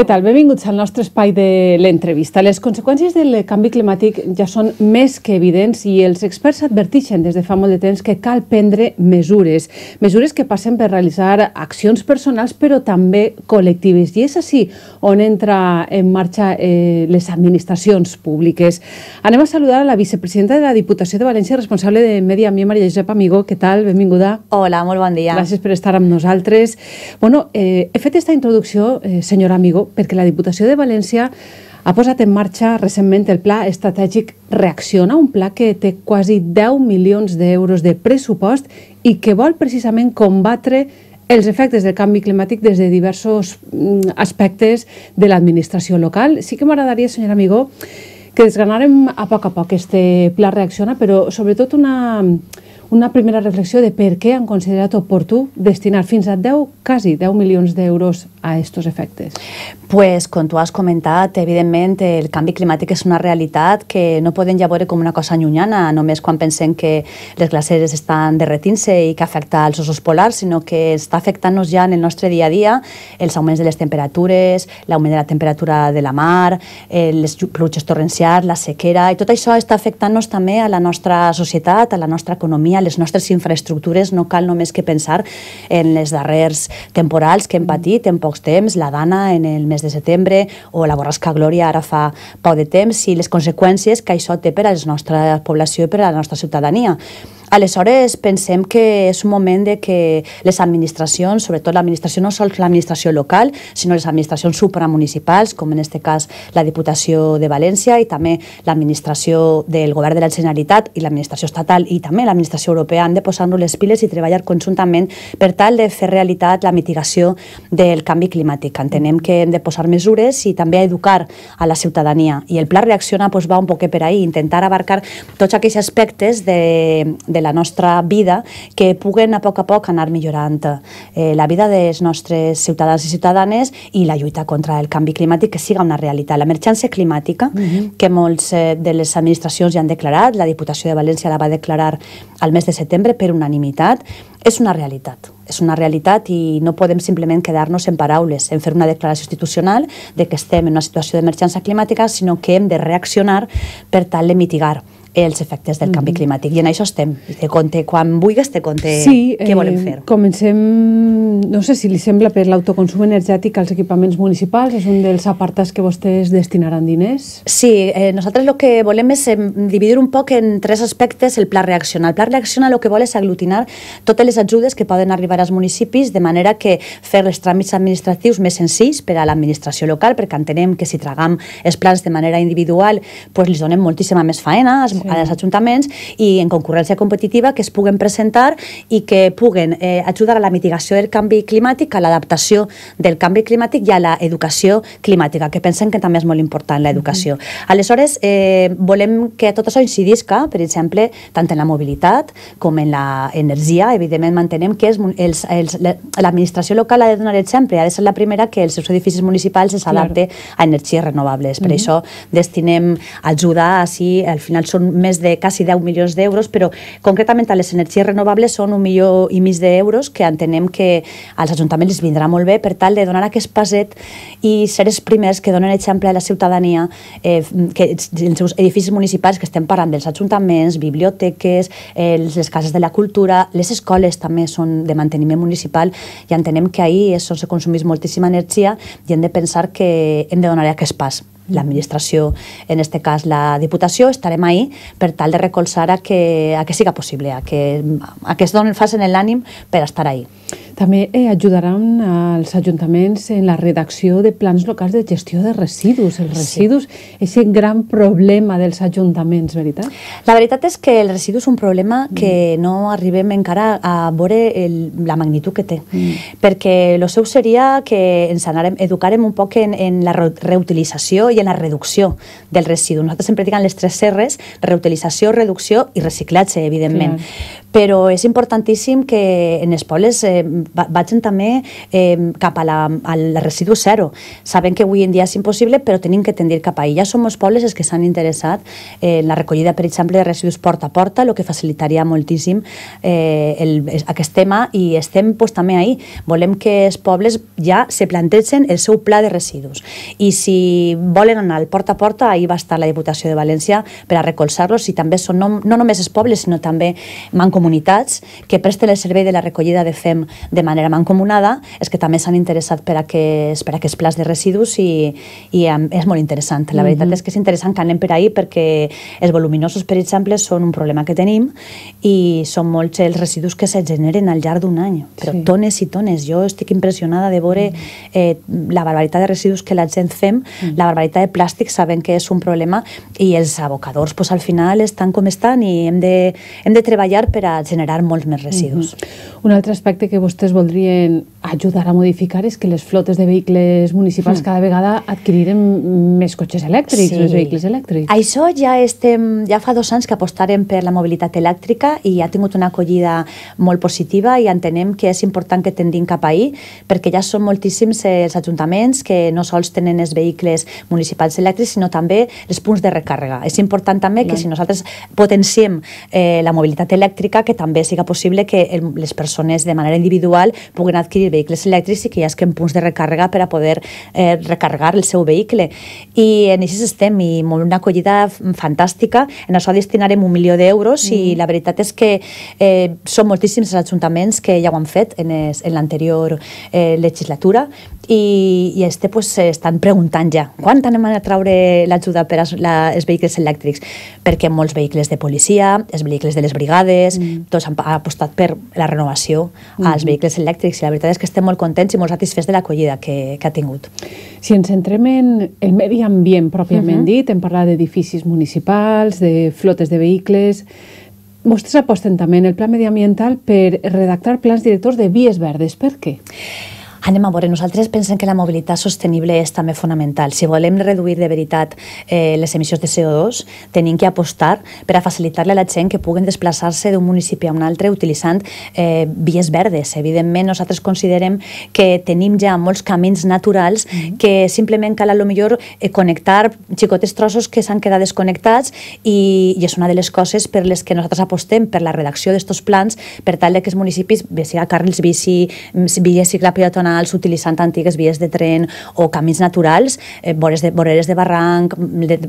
Què tal? Benvinguts al nostre espai de l'entrevista. Les conseqüències del canvi climàtic ja són més que evidents i els experts adverteixen des de fa molt de temps que cal prendre mesures. Mesures que passen per realitzar accions personals però també col·lectives. I és així on entra en marxa eh, les administracions públiques. Anem a saludar a la vicepresidenta de la Diputació de València, responsable de Medi Ambient, Maria Josep Amigó. Què tal? Benvinguda. Hola, molt bon dia. Gràcies per estar amb nosaltres. Bueno, eh, he fet aquesta introducció, eh, senyora Amigó, perquè la Diputació de València ha posat en marxa recentment el pla estratègic Reacciona, un pla que té quasi 10 milions d'euros de pressupost i que vol precisament combatre els efectes del canvi climàtic des de diversos mm, aspectes de l'administració local. Sí que m'agradaria, senyora Amigó, que desgranarem a poc a poc este pla Reacciona, però sobretot una, una primera reflexió de per què han considerat oportú destinar fins a 10, quasi 10 milions d'euros a aquests efectes? Pues, com tu has comentat, evidentment el canvi climàtic és una realitat que no podem ja veure com una cosa llunyana, només quan pensem que les glaceres estan derretint-se i que afecta als ossos polars, sinó que està afectant-nos ja en el nostre dia a dia els augments de les temperatures, l'augment de la temperatura de la mar, eh, les pluges torrencials, la sequera, i tot això està afectant-nos també a la nostra societat, a la nostra economia les nostres infraestructures, no cal només que pensar en les darrers temporals que hem patit en pocs temps, la Dana en el mes de setembre o la borrasca Glòria ara fa poc de temps, i les conseqüències que això té per a la nostra població i per a la nostra ciutadania. Aleshores, pensem que és un moment de que les administracions, sobretot l'administració, no sols l'administració local, sinó les administracions supramunicipals, com en aquest cas la Diputació de València i també l'administració del Govern de la Generalitat i l'administració estatal i també l'administració europea han de posar-nos les piles i treballar conjuntament per tal de fer realitat la mitigació del canvi climàtic. Entenem que hem de posar mesures i també educar a la ciutadania. I el pla Reacciona doncs, va un poquet per ahir, intentar abarcar tots aquells aspectes de, de de la nostra vida que puguen a poc a poc anar millorant eh, la vida dels nostres ciutadans i ciutadanes i la lluita contra el canvi climàtic que siga una realitat. L'emergència climàtica uh mhm. -huh. que molts eh, de les administracions ja han declarat, la Diputació de València la va declarar al mes de setembre per unanimitat, és una realitat. És una realitat i no podem simplement quedar-nos en paraules, en fer una declaració institucional de que estem en una situació d'emergència climàtica, sinó que hem de reaccionar per tal de mitigar els efectes del canvi mhm. climàtic. I en això estem. Te conte, quan vulguis te conte sí, què eh, volem fer. Eh, comencem, no sé si li sembla, per l'autoconsum energètic als equipaments municipals. És un dels apartats que vostès destinaran diners? Sí, eh, nosaltres el que volem és dividir un poc en tres aspectes el pla reaccional. El pla reaccional el que vol és aglutinar totes les ajudes que poden arribar als municipis de manera que fer els tràmits administratius més senzills per a l'administració local, perquè entenem que si tragam els plans de manera individual pues, li donem moltíssima més faena, als sí. als ajuntaments i en concurrència competitiva que es puguen presentar i que puguen eh, ajudar a la mitigació del canvi climàtic, a l'adaptació del canvi climàtic i a l'educació climàtica, que pensem que també és molt important l'educació. Mm -hmm. Aleshores, eh, volem que tot això incidisca, per exemple, tant en la mobilitat com en l'energia. Evidentment, mantenem que l'administració local ha de donar exemple, ha de ser la primera que els seus edificis municipals s'adapte claro. a energies renovables. Per mm -hmm. això destinem ajuda, així, al final són més de quasi 10 milions d'euros, però concretament a les energies renovables són un milió i mig d'euros que entenem que als ajuntaments els vindrà molt bé per tal de donar aquest passet i ser els primers que donen exemple a la ciutadania eh, que els seus edificis municipals que estem parlant dels ajuntaments, biblioteques, eh, les cases de la cultura, les escoles també són de manteniment municipal i entenem que ahir això se consumís moltíssima energia i hem de pensar que hem de donar aquest pas l'administració, en aquest cas la Diputació, estarem ahí per tal de recolzar a que, a que siga possible, a que, a que es donen en l'ànim per estar ahí. També eh, ajudaran als ajuntaments en la redacció de plans locals de gestió de residus. Els residus, sí. un gran problema dels ajuntaments, veritat? La veritat és que el residu és un problema mm. que no arribem encara a veure el, la magnitud que té. Mm. Perquè el seu seria que ens anarem, educarem un poc en, en la reutilització i en la reducció del residu. Nosaltres sempre diguem les tres R's, reutilització, reducció i reciclatge, evidentment. Clar. Però és importantíssim que en els pobles eh, vagin també eh, cap a la, al residu zero. Saben que avui en dia és impossible, però tenim que tendir cap ahí. Ja som els pobles els que s'han interessat eh, en la recollida, per exemple, de residus porta a porta, el que facilitaria moltíssim eh, el, aquest tema i estem pues, també ahí. Volem que els pobles ja se plantegen el seu pla de residus. I si volen volen anar al porta a porta, ahir va estar la Diputació de València per a recolzar-los i també són no, no només els pobles, sinó també mancomunitats que presten el servei de la recollida de FEM de manera mancomunada, és que també s'han interessat per a que, per a es plas de residus i, i és molt interessant. La veritat mm -hmm. és que és interessant que anem per ahir perquè els voluminosos, per exemple, són un problema que tenim i són molts els residus que se generen al llarg d'un any, però sí. tones i tones. Jo estic impressionada de veure mm -hmm. eh, la barbaritat de residus que la gent fem, mm -hmm. la barbaritat el plàstic saben que és un problema i els abocadors pues, al final estan com estan i hem de, hem de treballar per a generar molts més residus. Mm -hmm. Un altre aspecte que vostès voldrien ajudar a modificar és que les flotes de vehicles municipals mm. cada vegada adquiriren més cotxes elèctrics, sí. més vehicles elèctrics. Això ja estem, ja fa dos anys que apostarem per la mobilitat elèctrica i ha tingut una acollida molt positiva i entenem que és important que tendim cap ahir perquè ja són moltíssims els ajuntaments que no sols tenen els vehicles municipals municipals elèctrics, sinó també els punts de recàrrega. És important també que si nosaltres potenciem eh, la mobilitat elèctrica, que també siga possible que el, les persones de manera individual puguen adquirir vehicles elèctrics i que hi hagin punts de recàrrega per a poder eh, recarregar el seu vehicle. I en aquest estem, i molt una acollida fantàstica. En això destinarem un milió d'euros mm. i la veritat és que eh, són moltíssims els ajuntaments que ja ho han fet en, en l'anterior eh, legislatura i, i este pues, estan preguntant ja quanta anem a treure l'ajuda per als la, els vehicles elèctrics? Perquè molts vehicles de policia, els vehicles de les brigades, mm. tots han apostat per la renovació mm. als vehicles elèctrics i la veritat és que estem molt contents i molt satisfets de l'acollida que, que ha tingut. Si ens centrem en el medi ambient pròpiament uh mhm. -huh. dit, hem parlat d'edificis municipals, de flotes de vehicles, vostres aposten també en el pla mediambiental per redactar plans directors de vies verdes. Per què? anem a veure, nosaltres pensem que la mobilitat sostenible és també fonamental. Si volem reduir de veritat eh, les emissions de CO2, tenim que apostar per a facilitar-li a la gent que puguen desplaçar-se d'un municipi a un altre utilitzant eh, vies verdes. Evidentment, nosaltres considerem que tenim ja molts camins naturals mm -hmm. que simplement cal, a lo millor, eh, connectar xicotes trossos que s'han quedat desconnectats i, i és una de les coses per les que nosaltres apostem per la redacció d'estos plans per tal que els municipis, bé, siga carrils bici, vies mm, ciclapeatonals, canals utilitzant antigues vies de tren o camins naturals, eh, voreres, de, voreres de barranc,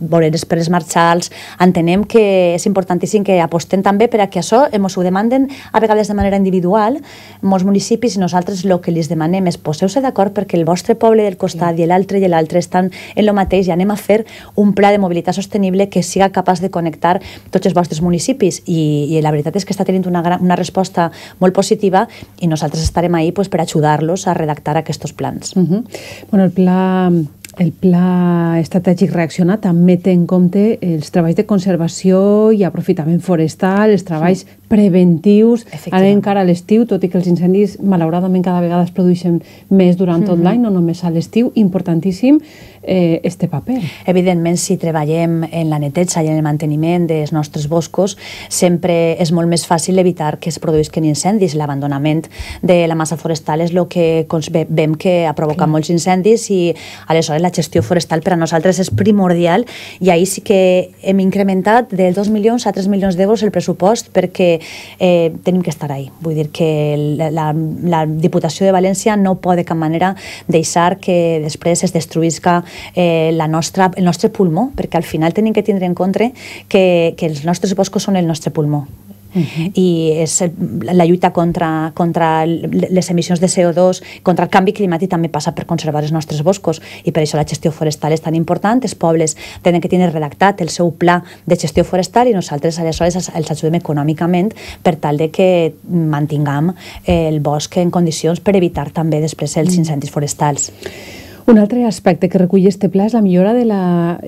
voreres per les marxals... Entenem que és importantíssim que apostem també per a que això ens eh, ho demanden a vegades de manera individual molts municipis i nosaltres el que els demanem és poseu-se d'acord perquè el vostre poble del costat i l'altre i l'altre estan en el mateix i anem a fer un pla de mobilitat sostenible que siga capaç de connectar tots els vostres municipis i, i la veritat és que està tenint una, gran, una resposta molt positiva i nosaltres estarem ahí pues, per ajudar-los a redactar redactar aquests plans. Uh mhm. -huh. bueno, el pla el pla estratègic reaccionat també té en compte els treballs de conservació i aprofitament forestal, els treballs sí preventius, ara encara a l'estiu, tot i que els incendis malauradament cada vegada es produeixen més durant tot mm -hmm. l'any, no només a l'estiu, importantíssim eh, este paper. Evidentment, si treballem en la neteja i en el manteniment dels nostres boscos, sempre és molt més fàcil evitar que es produïsquen incendis. L'abandonament de la massa forestal és el que vem que ha provocat Clar. molts incendis i aleshores la gestió forestal per a nosaltres és primordial i ahir sí que hem incrementat de 2 milions a 3 milions d'euros el pressupost perquè eh, tenim que estar ahí. Vull dir que la, la, la Diputació de València no pot de cap manera deixar que després es destruïsca eh, la nostra, el nostre pulmó, perquè al final tenim que tindre en compte que, que els nostres boscos són el nostre pulmó uh -huh. i és la lluita contra, contra les emissions de CO2, contra el canvi climàtic també passa per conservar els nostres boscos i per això la gestió forestal és tan important. Els pobles tenen que tenir redactat el seu pla de gestió forestal i nosaltres aleshores els ajudem econòmicament per tal de que mantingam el bosc en condicions per evitar també després els mm. incendis forestals. Un altre aspecte que recull este pla és la millora de la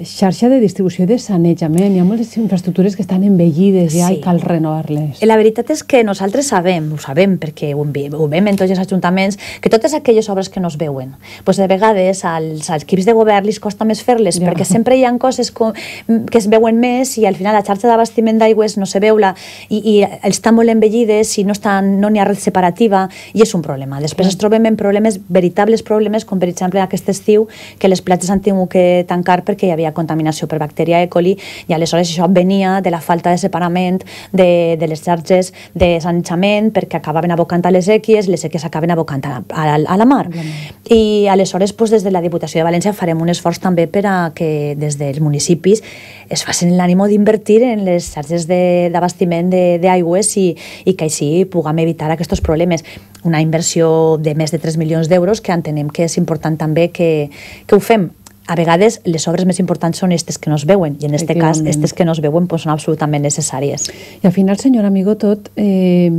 xarxa de distribució de sanejament. Hi ha moltes infraestructures que estan envellides ja sí. i cal renovar-les. La veritat és que nosaltres sabem, ho sabem perquè ho, ho veiem en tots els ajuntaments, que totes aquelles obres que no es veuen, doncs de vegades als, als equips de govern li costa més fer-les ja. perquè sempre hi ha coses com, que es veuen més i al final la xarxa d'abastiment d'aigües no se veu la, i, i estan molt envellides i no estan, no ha red separativa i és un problema. Després sí. es trobem en problemes, veritables problemes, com per exemple aquestes estiu que les platges han tingut que tancar perquè hi havia contaminació per bacteria E. coli i aleshores això venia de la falta de separament de, de les xarxes de sanejament perquè acabaven abocant a les i les equies acaben abocant a la, a, a la mar. Bien. I aleshores doncs, des de la Diputació de València farem un esforç també per a que des dels municipis es facin l'ànimo d'invertir en les xarxes d'abastiment d'aigües i, i que així puguem evitar aquests problemes. Una inversió de més de 3 milions d'euros que entenem que és important també que, que ho fem a vegades les obres més importants són aquestes que no es veuen i en aquest cas aquestes que no es veuen pues, són absolutament necessàries. I al final, senyor Amigo, tot eh,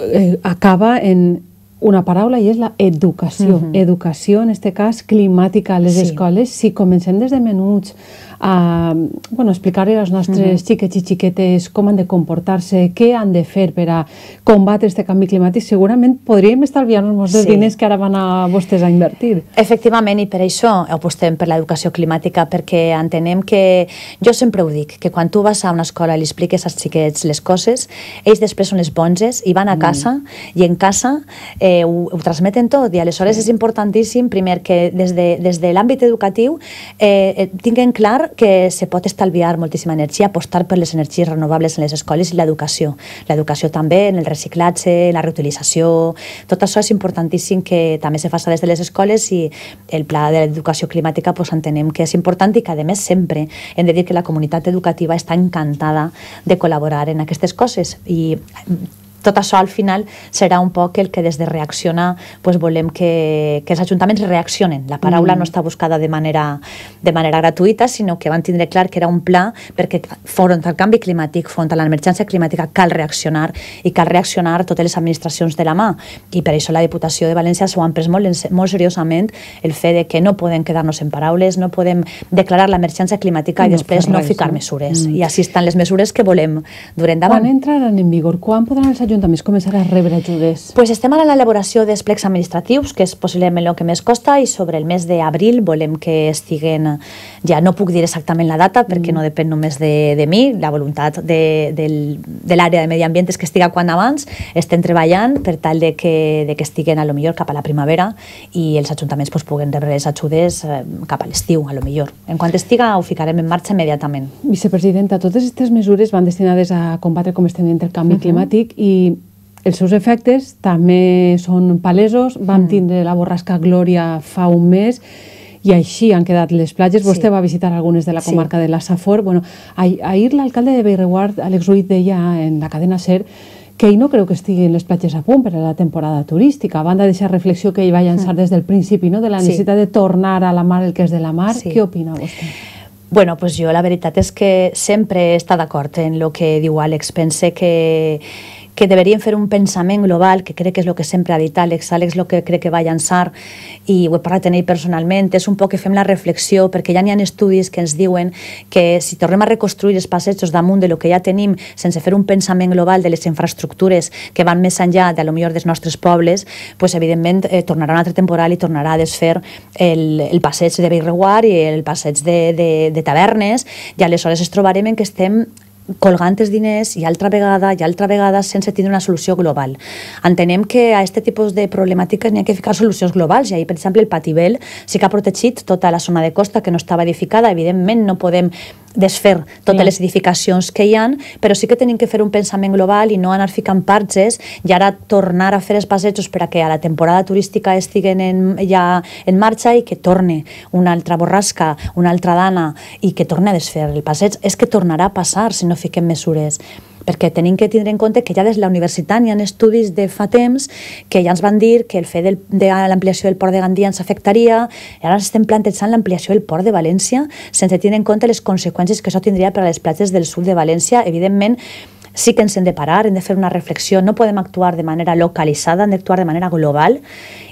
eh, acaba en una paraula i és la educació. Uh mhm. -huh. Educació, en aquest cas, climàtica a les sí. escoles. Si comencem des de menuts a bueno, explicar-li als nostres mm -hmm. xiquets i xiquetes com han de comportar-se, què han de fer per a combatre aquest canvi climàtic, segurament podríem estalviar-nos molts sí. diners que ara van a vostès a invertir. Efectivament, i per això apostem per l'educació climàtica, perquè entenem que, jo sempre ho dic, que quan tu vas a una escola i li expliques als xiquets les coses, ells després són les bonges i van a mm. casa mm. i en casa eh, ho, ho transmeten tot i aleshores sí. és importantíssim primer que des de, des de l'àmbit educatiu eh, eh, tinguen clar que se pot estalviar moltíssima energia apostar per les energies renovables en les escoles i l'educació. L'educació també, en el reciclatge, en la reutilització... Tot això és importantíssim que també se faci des de les escoles i el pla de l'educació climàtica pues, entenem que és important i que, a més, sempre hem de dir que la comunitat educativa està encantada de col·laborar en aquestes coses i tot això al final serà un poc el que des de reaccionar pues, volem que, que els ajuntaments reaccionen. La paraula mm. no està buscada de manera, de manera gratuïta, sinó que van tindre clar que era un pla perquè front al canvi climàtic, front a l'emergència climàtica, cal reaccionar i cal reaccionar totes les administracions de la mà. I per això la Diputació de València s'ho han pres molt, molt seriosament el fet de que no podem quedar-nos en paraules, no podem declarar l'emergència climàtica no i després res, no ficar no? mesures. Mm. I així estan les mesures que volem durant davant. Quan entraran en vigor? Quan podran els ajuntaments ajuntaments començarà a rebre ajudes? Pues estem ara en l'elaboració dels plecs administratius, que és possiblement el que més costa, i sobre el mes d'abril volem que estiguen... Ja no puc dir exactament la data, perquè mm. no depèn només de, de mi, la voluntat de, de, de l'àrea de medi ambient és que estiga quan abans. Estem treballant per tal de que, de que estiguen a lo millor cap a la primavera i els ajuntaments pues, puguen rebre les ajudes eh, cap a l'estiu, a lo millor. En quant estiga ho ficarem en marxa immediatament. Vicepresidenta, totes aquestes mesures van destinades a combatre, com estem dient, el canvi uh mhm. -huh. climàtic i i els seus efectes també són palesos. Vam mm. tindre la borrasca Glòria fa un mes i així han quedat les platges. Sí. Vostè va visitar algunes de la comarca sí. de la Safor. Bueno, ahir l'alcalde de Bellreguard, Àlex Ruiz, deia en la cadena SER que ell no creu que estiguin les platges a punt per a la temporada turística, a banda d'aquesta reflexió que ell va llançar mm. des del principi, no? de la necessitat sí. de tornar a la mar el que és de la mar. Sí. Què opina vostè? Bueno, pues jo la veritat és que sempre està d'acord en el que diu Àlex. Pense que que deberien fer un pensament global, que crec que és el que sempre ha dit Àlex, Àlex el que crec que va llançar i ho he parlat en ell personalment, és un poc que fem la reflexió, perquè ja n'hi ha estudis que ens diuen que si tornem a reconstruir els passejos damunt de lo que ja tenim, sense fer un pensament global de les infraestructures que van més enllà de lo millor dels nostres pobles, pues, evidentment eh, tornarà un altre temporal i tornarà a desfer el, el passeig de Bellreguard i el passeig de, de, de tavernes i aleshores es trobarem en que estem colgant els diners i altra vegada i altra vegada sense tenir una solució global. Entenem que a aquest tipus de problemàtiques n'hi ha que ficar solucions globals i ahir, per exemple, el patibel sí que ha protegit tota la zona de costa que no estava edificada. Evidentment, no podem desfer totes sí. les edificacions que hi han, però sí que tenim que fer un pensament global i no anar ficant parges i ara tornar a fer els passejos per a que a la temporada turística estiguen en, ja en marxa i que torne una altra borrasca, una altra dana i que torne a desfer el passeig. És que tornarà a passar si no fiquem mesures perquè tenim que tindre en compte que ja des de la universitat hi ha estudis de fa temps que ja ens van dir que el fet del, de l'ampliació del port de Gandia ens afectaria, i ara estem plantejant l'ampliació del port de València sense tenir en compte les conseqüències que això tindria per a les platges del sud de València. Evidentment, sí que ens hem de parar, hem de fer una reflexió, no podem actuar de manera localitzada, hem d'actuar de manera global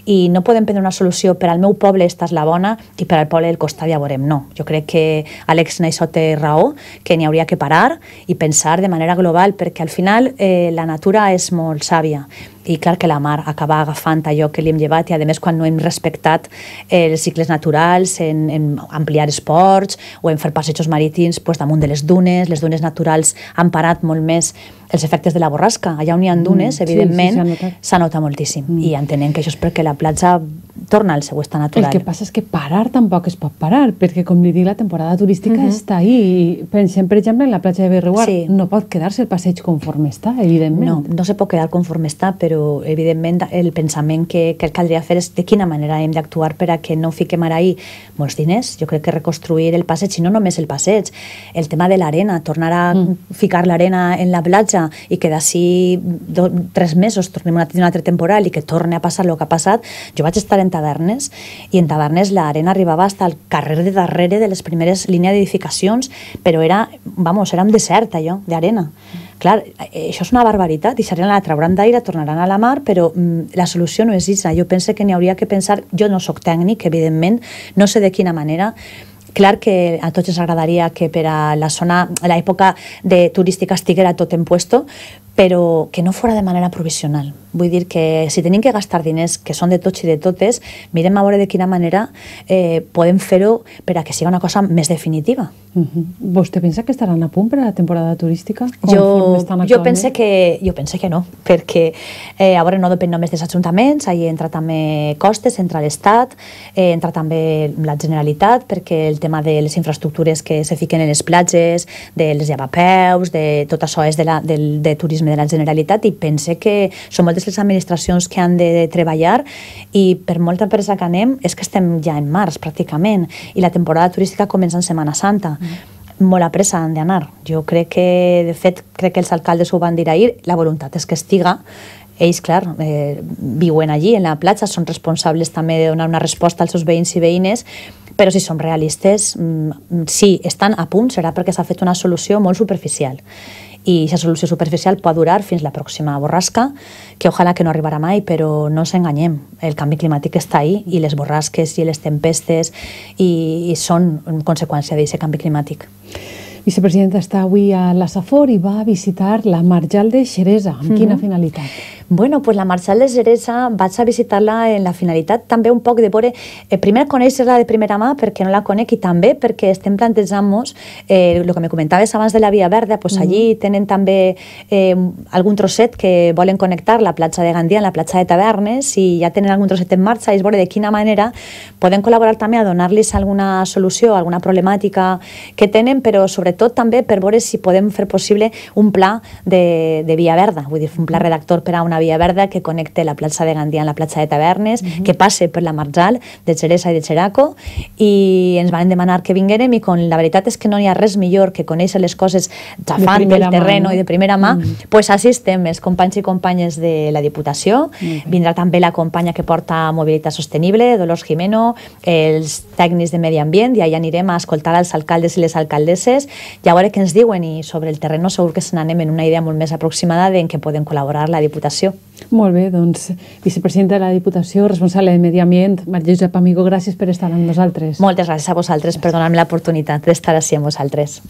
i no podem prendre una solució per al meu poble esta és la bona i per al poble del costat ja veurem, no. Jo crec que Àlex Naixó té raó, que n'hi hauria que parar i pensar de manera global perquè al final eh, la natura és molt sàvia i clar que la mar acaba agafant allò que li hem llevat i a més quan no hem respectat eh, els cicles naturals en, en ampliar esports o en fer passejos marítims pues, damunt de les dunes, les dunes naturals han parat molt més els efectes de la borrasca. Allà on hi ha mm, dunes, mm, evidentment, s'anota sí, sí, moltíssim. Mm. I entenem que això és perquè la platja torna al seu estat natural. El que passa és que parar tampoc es pot parar, perquè, com li dic, la temporada turística mm -hmm. està ahí. Pensem, per exemple, en la platja de Berreguard. Sí. No pot quedar-se el passeig conforme està, evidentment. No, no se pot quedar conforme està, però, evidentment, el pensament que, que caldria fer és de quina manera hem d'actuar per a que no fiquem ara ahí molts diners. Jo crec que reconstruir el passeig, i no només el passeig, el tema de l'arena, tornar a mm. ficar l'arena en la platja, vida i que d'ací tres mesos tornem a tenir un altre temporal i que torne a passar el que ha passat, jo vaig estar en tavernes i en tavernes l'arena arribava fins al carrer de darrere de les primeres línies d'edificacions, però era, vamos, era un desert allò, d'arena. Clar, això és una barbaritat, deixaran la trauran d'aire, tornaran a la mar, però mm, la solució no és esa. Jo penso que n'hi hauria que pensar, jo no sóc tècnic, evidentment, no sé de quina manera, Claro que a todos les agradaría que para la zona, la época de turística estiguera todo en puesto, però que no fora de manera provisional. Vull dir que si tenim que gastar diners que són de tots i de totes, mirem a veure de quina manera eh, podem fer-ho per a que sigui una cosa més definitiva. Uh mhm. -huh. Vostè pensa que estaran a punt per a la temporada turística? Jo, jo, pense que, jo pense que no, perquè eh, a veure, no depèn només dels ajuntaments, hi entra també costes, entra l'Estat, eh, entra també la Generalitat, perquè el tema de les infraestructures que se fiquen en les platges, de les llavapeus, de tot això és de, la, del, de turisme turisme de la Generalitat i pense que són moltes les administracions que han de treballar i per molta empresa que anem és que estem ja en març pràcticament i la temporada turística comença en Setmana Santa. Mm molt apressa pressa han d'anar. Jo crec que, de fet, crec que els alcaldes ho van dir ahir, la voluntat és que estiga, ells, clar, eh, viuen allí, en la platja, són responsables també de donar una resposta als seus veïns i veïnes, però si som realistes, mm, mm, si estan a punt serà perquè s'ha fet una solució molt superficial i aquesta solució superficial pot durar fins la pròxima borrasca, que ojalà que no arribarà mai, però no ens enganyem. El canvi climàtic està ahí i les borrasques i les tempestes i, i són conseqüència d'aquest canvi climàtic. Vicepresidenta, està avui a la Safor i va a visitar la Marjal de Xeresa. Amb mm -hmm. finalitat? Bueno, pues la Marsal de Ceresa vaig a visitar-la en la finalitat també un poc de veure, eh, primer conèixer-la de primera mà perquè no la conec i també perquè estem plantejant-nos, eh, que me comentaves abans de la Via Verda, pues mm -hmm. allí tenen també eh, algun trosset que volen connectar la platja de Gandia amb la platja de Tavernes i ja tenen algun trosset en marxa i és veure de quina manera podem col·laborar també a donar-los alguna solució, alguna problemàtica que tenen, però sobretot també per veure si podem fer possible un pla de, de Via Verda, vull dir, un pla mm-hmm. redactor per a una via verda que connecte la plaça de Gandia amb la plaça de Tavernes, uh mhm. -huh. que passe per la Marjal, de Xeresa i de Xeraco, i ens van demanar que vinguérem i com la veritat és que no hi ha res millor que conèixer les coses xafant de del terreno mà, no? i de primera mà, mm. -hmm. pues assistem els companys i companyes de la Diputació, mm. -hmm. vindrà també la companya que porta Mobilitat Sostenible, Dolors Jimeno, els tècnics de Medi Ambient, i allà anirem a escoltar els alcaldes i les alcaldesses, i a veure què ens diuen, i sobre el terreno segur que se n'anem en una idea molt més aproximada de en què podem col·laborar la Diputació molt bé, doncs, vicepresidenta de la Diputació, responsable de Medi Ambient, Maria Josep Amigo, gràcies per estar amb nosaltres. Moltes gràcies a vosaltres gràcies. per donar-me l'oportunitat d'estar així amb vosaltres.